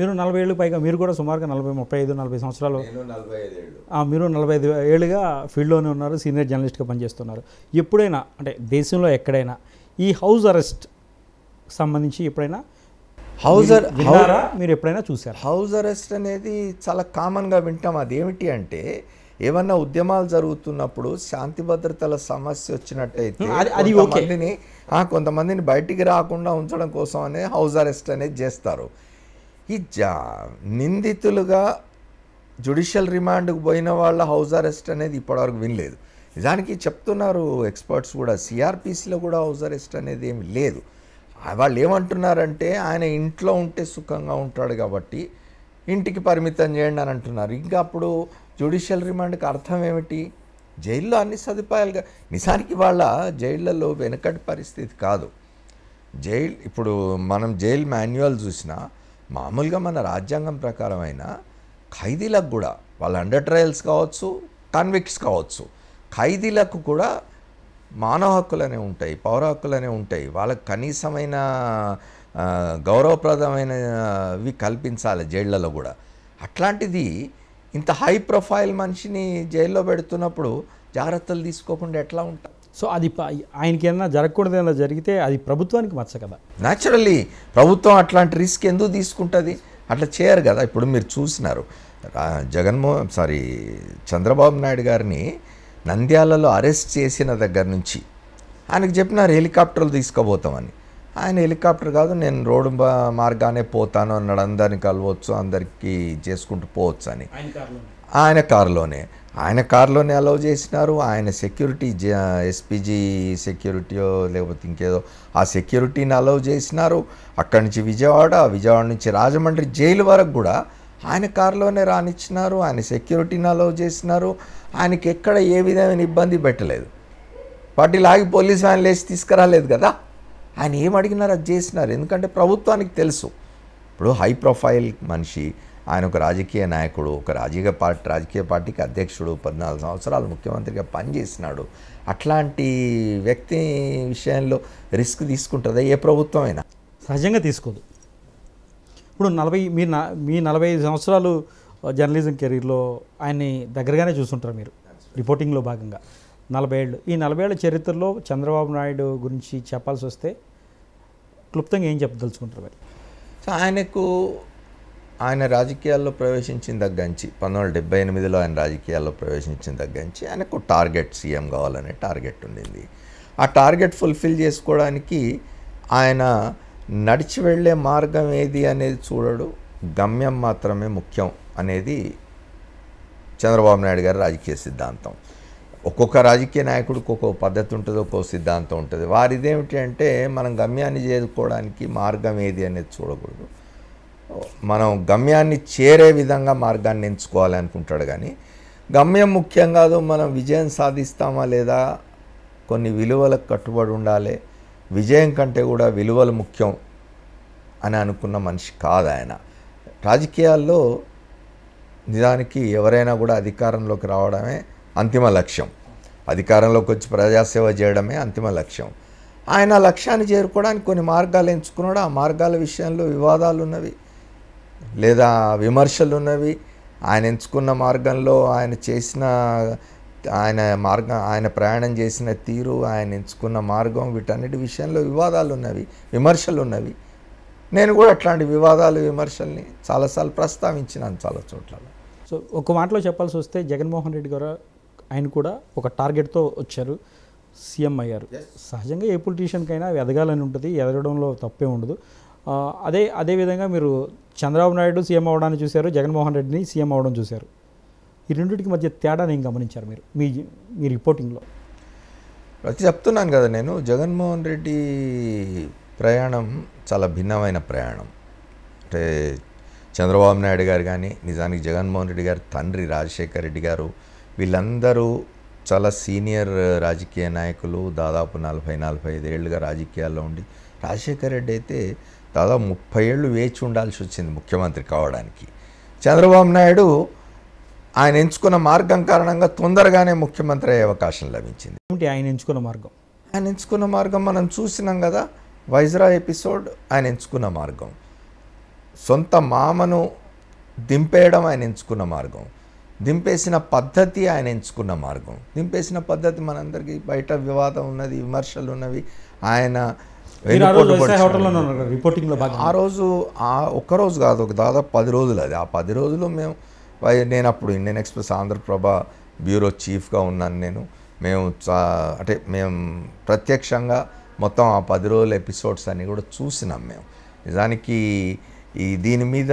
మీరు నలభై ఏళ్ళు పైగా మీరు కూడా సుమారుగా నలభై ముప్పై ఐదు నలభై సంవత్సరాలు మీరు నలభై ఐదు ఏళ్ళుగా ఫీల్డ్లోనే ఉన్నారు సీనియర్ జర్నలిస్ట్గా పనిచేస్తున్నారు ఎప్పుడైనా అంటే దేశంలో ఎక్కడైనా ఈ హౌస్ అరెస్ట్ సంబంధించి ఎప్పుడైనా హౌస్ విన్నారా మీరు ఎప్పుడైనా చూసారు హౌస్ అరెస్ట్ అనేది చాలా కామన్గా వింటాం అదేమిటి అంటే ఏమన్నా ఉద్యమాలు జరుగుతున్నప్పుడు శాంతి భద్రతల సమస్య వచ్చినట్టయితే అది కొంతమందిని కొంతమందిని బయటికి రాకుండా ఉంచడం కోసం అనేది హౌస్ అరెస్ట్ అనేది చేస్తారు ఈ జా నిందితులుగా జ్యుడిషియల్ రిమాండ్కు పోయిన వాళ్ళ హౌస్ అరెస్ట్ అనేది ఇప్పటివరకు వినలేదు నిజానికి చెప్తున్నారు ఎక్స్పర్ట్స్ కూడా సిఆర్పిసిలో కూడా హౌస్ అరెస్ట్ అనేది ఏమి లేదు వాళ్ళు ఏమంటున్నారంటే ఆయన ఇంట్లో ఉంటే సుఖంగా ఉంటాడు కాబట్టి ఇంటికి పరిమితం చేయండి అని అంటున్నారు ఇంకా అప్పుడు జ్యుడిషియల్ రిమాండ్కి అర్థం ఏమిటి జైల్లో అన్ని సదుపాయాలుగా నిజానికి వాళ్ళ జైళ్ళలో వెనకటి పరిస్థితి కాదు జైల్ ఇప్పుడు మనం జైల్ మాన్యువల్ చూసినా మామూలుగా మన రాజ్యాంగం ప్రకారమైన ఖైదీలకు కూడా వాళ్ళ అండర్ ట్రయల్స్ కావచ్చు కన్విక్ట్స్ కావచ్చు ఖైదీలకు కూడా మానవ హక్కులనే ఉంటాయి పౌర హక్కులనే ఉంటాయి వాళ్ళకు కనీసమైన గౌరవప్రదమైనవి కల్పించాలి జైళ్లలో కూడా అట్లాంటిది ఇంత హై ప్రొఫైల్ మనిషిని జైల్లో పెడుతున్నప్పుడు జాగ్రత్తలు తీసుకోకుండా ఎట్లా ఉంటాం సో అది ఆయనకి ఏమైనా జరగకూడదు ఏమైనా జరిగితే అది ప్రభుత్వానికి మచ్చ కదా న్యాచురల్లీ ప్రభుత్వం అట్లాంటి రిస్క్ ఎందుకు తీసుకుంటుంది అట్లా చేయరు కదా ఇప్పుడు మీరు చూసినారు జగన్మోహన్ సారీ చంద్రబాబు నాయుడు గారిని నంద్యాలలో అరెస్ట్ చేసిన దగ్గర నుంచి ఆయనకు చెప్పినారు హెలికాప్టర్లు తీసుకుపోతామని ఆయన హెలికాప్టర్ కాదు నేను రోడ్డు మార్గానే పోతాను అన్నాడు అందరిని కలవచ్చు అందరికీ చేసుకుంటూ పోవచ్చు అని ఆయన కారులోనే ఆయన కారులోనే అలౌ చేసినారు ఆయన సెక్యూరిటీ ఎస్పీజీ సెక్యూరిటీయో లేకపోతే ఇంకేదో ఆ సెక్యూరిటీని అలౌ చేసినారు అక్కడి నుంచి విజయవాడ విజయవాడ నుంచి రాజమండ్రి జైలు వరకు కూడా ఆయన కారులోనే రానిచ్చినారు ఆయన సెక్యూరిటీని అలౌ చేసినారు ఆయనకి ఎక్కడ ఏ విధమైన ఇబ్బంది పెట్టలేదు వాటి లాగి పోలీసు ఆయన లేచి తీసుకురాలేదు కదా ఆయన ఏం అడిగినారు అది చేసినారు ఎందుకంటే ప్రభుత్వానికి తెలుసు ఇప్పుడు హై ప్రొఫైల్ మనిషి ఆయన ఒక రాజకీయ నాయకుడు ఒక రాజకీయ పార్టీ రాజకీయ పార్టీకి అధ్యక్షుడు పద్నాలుగు సంవత్సరాలు ముఖ్యమంత్రిగా పనిచేసినాడు అట్లాంటి వ్యక్తి విషయంలో రిస్క్ తీసుకుంటుందా ఏ ప్రభుత్వమైనా సహజంగా తీసుకోదు ఇప్పుడు నలభై మీ మీ నలభై సంవత్సరాలు జర్నలిజం కెరీర్లో ఆయన్ని దగ్గరగానే చూస్తుంటారు మీరు రిపోర్టింగ్లో భాగంగా నలభై ఏళ్ళు ఈ నలభై ఏళ్ళ చరిత్రలో చంద్రబాబు నాయుడు గురించి చెప్పాల్సి వస్తే క్లుప్తంగా ఏం చెప్పదలుచుకుంటారు మరి ఆయనకు ఆయన రాజకీయాల్లో ప్రవేశించిన దగ్గరించి పంతొమ్మిది వందల డెబ్బై ఎనిమిదిలో ఆయన రాజకీయాల్లో ప్రవేశించిన దగ్గరించి ఆయనకు టార్గెట్ సీఎం కావాలనే టార్గెట్ ఉండింది ఆ టార్గెట్ ఫుల్ఫిల్ చేసుకోవడానికి ఆయన నడిచి వెళ్ళే మార్గం ఏది అనేది చూడడు గమ్యం మాత్రమే ముఖ్యం అనేది చంద్రబాబు నాయుడు గారి రాజకీయ సిద్ధాంతం ఒక్కొక్క రాజకీయ నాయకుడికి ఒక్కొక్క పద్ధతి ఉంటుంది ఒక్కొక్క సిద్ధాంతం ఉంటుంది వారిదేమిటి అంటే మనం గమ్యాన్ని చేరుకోవడానికి మార్గం ఏది అనేది చూడకూడదు మనం గమ్యాన్ని చేరే విధంగా మార్గాన్ని ఎంచుకోవాలి అనుకుంటాడు కానీ గమ్యం ముఖ్యం కాదు మనం విజయం సాధిస్తామా లేదా కొన్ని విలువలకు కట్టుబడి ఉండాలి విజయం కంటే కూడా విలువలు ముఖ్యం అని అనుకున్న మనిషి కాదు ఆయన రాజకీయాల్లో నిజానికి ఎవరైనా కూడా అధికారంలోకి రావడమే అంతిమ లక్ష్యం అధికారంలోకి వచ్చి ప్రజాసేవ చేయడమే అంతిమ లక్ష్యం ఆయన లక్ష్యాన్ని చేరుకోవడానికి కొన్ని మార్గాలు ఎంచుకున్నాడు ఆ మార్గాల విషయంలో వివాదాలు ఉన్నవి లేదా విమర్శలు ఉన్నవి ఆయన ఎంచుకున్న మార్గంలో ఆయన చేసిన ఆయన మార్గం ఆయన ప్రయాణం చేసిన తీరు ఆయన ఎంచుకున్న మార్గం వీటన్నిటి విషయంలో వివాదాలు ఉన్నవి విమర్శలు ఉన్నవి నేను కూడా అట్లాంటి వివాదాలు విమర్శల్ని చాలాసార్లు ప్రస్తావించినాను చాలా చోట్ల సో ఒక మాటలో చెప్పాల్సి వస్తే జగన్మోహన్ రెడ్డి గారు ఆయన కూడా ఒక టార్గెట్తో వచ్చారు సీఎం అయ్యారు సహజంగా ఏ పొలిటీషియన్కైనా అది ఎదగాలని ఉంటుంది ఎదగడంలో తప్పే ఉండదు అదే అదేవిధంగా మీరు చంద్రబాబు నాయుడు సీఎం అవడాన్ని చూశారు జగన్మోహన్ రెడ్డిని సీఎం అవడం చూశారు ఈ రెండింటికి మధ్య తేడాని ఏం గమనించారు మీరు మీ మీ రిపోర్టింగ్లో వచ్చి చెప్తున్నాను కదా నేను జగన్మోహన్ రెడ్డి ప్రయాణం చాలా భిన్నమైన ప్రయాణం అంటే చంద్రబాబు నాయుడు గారు కానీ నిజానికి జగన్మోహన్ రెడ్డి గారు తండ్రి రాజశేఖర్ రెడ్డి గారు వీళ్ళందరూ చాలా సీనియర్ రాజకీయ నాయకులు దాదాపు నలభై నలభై ఐదేళ్లుగా రాజకీయాల్లో ఉండి రాజశేఖర్ రెడ్డి అయితే దాదాపు ముప్పై ఏళ్ళు వేచి ఉండాల్సి వచ్చింది ముఖ్యమంత్రి కావడానికి చంద్రబాబు నాయుడు ఆయన ఎంచుకున్న మార్గం కారణంగా తొందరగానే ముఖ్యమంత్రి అయ్యే అవకాశం లభించింది ఏమిటి ఆయన ఎంచుకున్న మార్గం ఆయన ఎంచుకున్న మార్గం మనం చూసినాం కదా వైజ్రా ఎపిసోడ్ ఆయన ఎంచుకున్న మార్గం సొంత మామను దింపేయడం ఆయన ఎంచుకున్న మార్గం దింపేసిన పద్ధతి ఆయన ఎంచుకున్న మార్గం దింపేసిన పద్ధతి మనందరికీ బయట వివాదం ఉన్నది విమర్శలు ఉన్నవి ఆయన ఆ రోజు ఆ ఒక్కరోజు కాదు ఒక దాదాపు పది రోజులు అది ఆ పది రోజులు మేము నేను అప్పుడు ఇండియన్ ఎక్స్ప్రెస్ ఆంధ్రప్రభ బ్యూరో చీఫ్గా ఉన్నాను నేను మేము అంటే మేము ప్రత్యక్షంగా మొత్తం ఆ పది రోజుల ఎపిసోడ్స్ అన్నీ కూడా చూసినాం మేము నిజానికి ఈ దీని మీద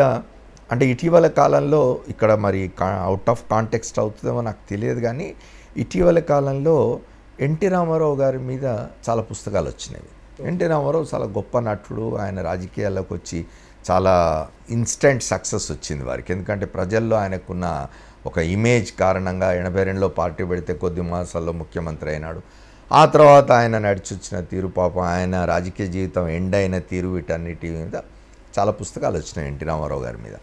అంటే ఇటీవల కాలంలో ఇక్కడ మరి అవుట్ ఆఫ్ కాంటెక్స్ట్ అవుతుందేమో నాకు తెలియదు కానీ ఇటీవల కాలంలో ఎన్టీ రామారావు గారి మీద చాలా పుస్తకాలు వచ్చినవి ఎన్టీ రామారావు చాలా గొప్ప నటుడు ఆయన రాజకీయాల్లోకి వచ్చి చాలా ఇన్స్టెంట్ సక్సెస్ వచ్చింది వారికి ఎందుకంటే ప్రజల్లో ఆయనకున్న ఒక ఇమేజ్ కారణంగా ఎనభై రెండులో పార్టీ పెడితే కొద్ది మాసాల్లో ముఖ్యమంత్రి అయినాడు ఆ తర్వాత ఆయన నడిచొచ్చిన తీరు పాపం ఆయన రాజకీయ జీవితం ఎండ్ అయిన తీరు వీటన్నిటి మీద చాలా పుస్తకాలు వచ్చినాయి ఎన్టీ రామారావు గారి మీద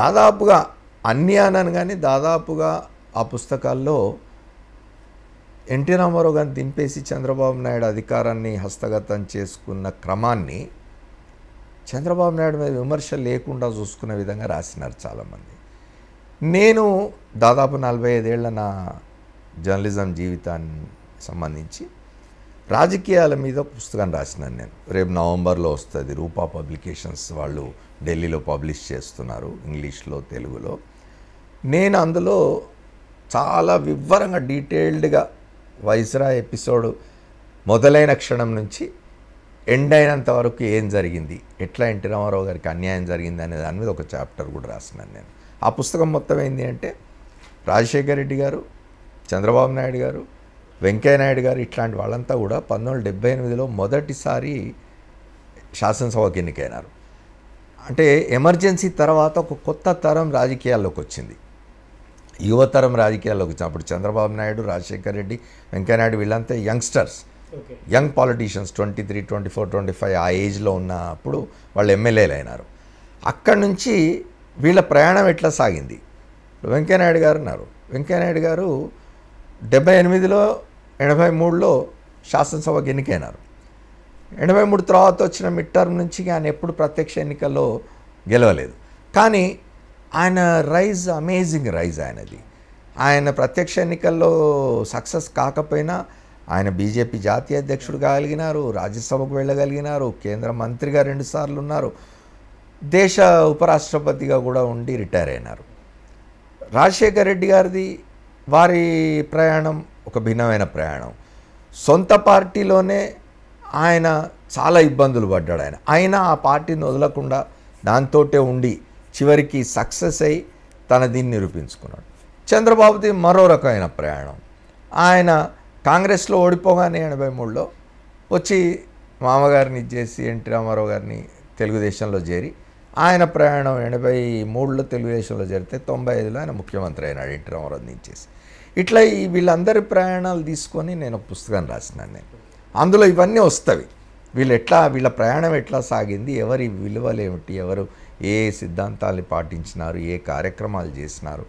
దాదాపుగా అన్ని కానీ దాదాపుగా ఆ పుస్తకాల్లో ఎన్టీ రామారావు గారిని దింపేసి చంద్రబాబు నాయుడు అధికారాన్ని హస్తగతం చేసుకున్న క్రమాన్ని చంద్రబాబు నాయుడు మీద విమర్శ లేకుండా చూసుకునే విధంగా రాసినారు చాలామంది నేను దాదాపు నలభై ఐదేళ్ల నా జర్నలిజం జీవితాన్ని సంబంధించి రాజకీయాల మీద పుస్తకం రాసినాను నేను రేపు నవంబర్లో వస్తుంది రూపా పబ్లికేషన్స్ వాళ్ళు ఢిల్లీలో పబ్లిష్ చేస్తున్నారు ఇంగ్లీష్లో తెలుగులో నేను అందులో చాలా వివరంగా డీటెయిల్డ్గా వైజ్రా ఎపిసోడ్ మొదలైన క్షణం నుంచి ఎండ్ అయినంత వరకు ఏం జరిగింది ఎట్లా ఎన్టీ రామారావు గారికి అన్యాయం జరిగింది అనే దాని మీద ఒక చాప్టర్ కూడా రాస్తున్నాను నేను ఆ పుస్తకం మొత్తం ఏంటి అంటే రాజశేఖర రెడ్డి గారు చంద్రబాబు నాయుడు గారు వెంకయ్యనాయుడు గారు ఇట్లాంటి వాళ్ళంతా కూడా పంతొమ్మిది డెబ్బై ఎనిమిదిలో మొదటిసారి శాసనసభకి ఎన్నికైనారు అంటే ఎమర్జెన్సీ తర్వాత ఒక కొత్త తరం రాజకీయాల్లోకి వచ్చింది యువతరం రాజకీయాల్లోకి వచ్చిన అప్పుడు చంద్రబాబు నాయుడు రాజశేఖర్ రెడ్డి వెంకయ్యనాయుడు వీళ్ళంతా youngsters young politicians twenty three twenty four twenty five ఆ ఏజ్లో ఉన్నప్పుడు వాళ్ళు ఎమ్మెల్యేలు అయినారు అక్కడి నుంచి వీళ్ళ ప్రయాణం ఎట్లా సాగింది వెంకయ్యనాయుడు గారు ఉన్నారు వెంకయ్యనాయుడు గారు డెబ్బై ఎనిమిదిలో ఎనభై మూడులో శాసనసభకు ఎన్నికైనారు ఎనభై మూడు తర్వాత వచ్చిన మిడ్ టర్మ్ నుంచి ఆయన ఎప్పుడు ప్రత్యక్ష ఎన్నికల్లో గెలవలేదు కానీ ఆయన రైజ్ అమేజింగ్ రైజ్ ఆయనది ఆయన ప్రత్యక్ష ఎన్నికల్లో సక్సెస్ కాకపోయినా ఆయన బీజేపీ జాతీయ అధ్యక్షుడు కాగలిగినారు రాజ్యసభకు వెళ్ళగలిగినారు కేంద్ర మంత్రిగా రెండుసార్లు ఉన్నారు దేశ ఉపరాష్ట్రపతిగా కూడా ఉండి రిటైర్ అయినారు రాజశేఖర్ రెడ్డి గారిది వారి ప్రయాణం ఒక భిన్నమైన ప్రయాణం సొంత పార్టీలోనే ఆయన చాలా ఇబ్బందులు పడ్డాడు ఆయన ఆయన ఆ పార్టీని వదలకుండా దాంతోటే ఉండి చివరికి సక్సెస్ అయి తన దీన్ని నిరూపించుకున్నాడు చంద్రబాబుది మరో రకమైన ప్రయాణం ఆయన కాంగ్రెస్లో ఓడిపోగానే ఎనభై మూడులో వచ్చి మామగారిని ఇచ్చేసి ఎన్టీ రామారావు గారిని తెలుగుదేశంలో చేరి ఆయన ప్రయాణం ఎనభై మూడులో తెలుగుదేశంలో జరిగితే తొంభై ఐదులో ఆయన ముఖ్యమంత్రి అయినాడు ఎన్టీ రామారావు నుంచేసి ఇట్లా ఈ వీళ్ళందరి ప్రయాణాలు తీసుకొని నేను పుస్తకం రాసినాను నేను అందులో ఇవన్నీ వస్తవి వీళ్ళు ఎట్లా వీళ్ళ ప్రయాణం ఎట్లా సాగింది ఎవరి విలువలు ఏమిటి ఎవరు ఏ సిద్ధాంతాల్ని పాటించినారు ఏ కార్యక్రమాలు చేసినారు